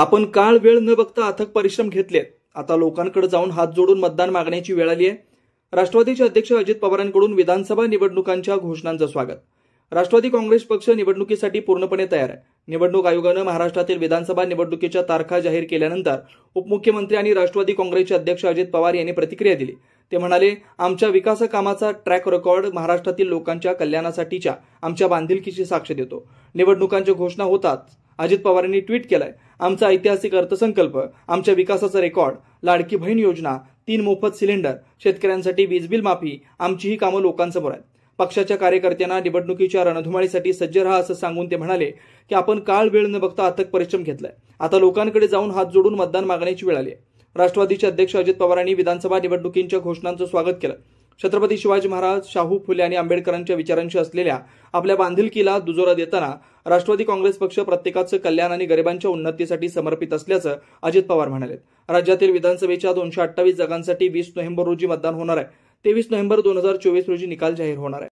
आपण काळ वेळ न बघता अथक परिश्रम घेतलेत आता लोकांकडे जाऊन हात जोडून मतदान मागण्याची वेळ आली आहे राष्ट्रवादीचे अध्यक्ष अजित पवारांकडून विधानसभा निवडणुकांच्या घोषणांचं स्वागत राष्ट्रवादी काँग्रेस पक्ष निवडणुकीसाठी पूर्णपणे तयार आहे निवडणूक आयोगानं महाराष्ट्रातील विधानसभा निवडणुकीच्या तारखा जाहीर केल्यानंतर उपमुख्यमंत्री आणि राष्ट्रवादी काँग्रेसचे अध्यक्ष अजित पवार यांनी प्रतिक्रिया दिली ते म्हणाले आमच्या विकासकामाचा ट्रॅक रेकॉर्ड महाराष्ट्रातील लोकांच्या कल्याणासाठीच्या आमच्या बांधिलकीची साक्ष देतो निवडणुकांच्या घोषणा होतात अजित पवारांनी ट्विट केलंय आमचा ऐतिहासिक अर्थसंकल्प आमच्या विकासाचा रेकॉर्ड लाडकी बहीण योजना तीन मोफत सिलेंडर शेतकऱ्यांसाठी वीज बिल माफी आमची ही कामं लोकांसमोर आहेत पक्षाच्या कार्यकर्त्यांना निवडणुकीच्या रणधुमाळीसाठी सज्ज राहा असं सांगून ते म्हणाले की आपण काळ वेळ न बघता अथक परिश्रम घेतलाय आता लोकांकडे जाऊन हात जोडून मतदान मागण्याची वेळ आली राष्ट्रवादीचे अध्यक्ष अजित पवारांनी विधानसभा निवडणुकींच्या घोषणांचं स्वागत केलं छत्रपती शिवाजी महाराज शाहू फुले आणि आंबेडकरांच्या विचारांशी असलेल्या आपल्या बांधिलकीला दुजोरा देताना राष्ट्रवादी काँग्रेस पक्ष प्रत्येकाचं कल्याण आणि गरिबांच्या उन्नतीसाठी समर्पित असल्याचं अजित पवार म्हणाले राज्यातील विधानसभेच्या दोनशे अठ्ठावीस जागांसाठी वीस नोव्हेंबर रोजी मतदान होणार आहे तेवीस नोव्हेंबर दोन हजार चोवीस रोजी निकाल जाहीर होणार आहे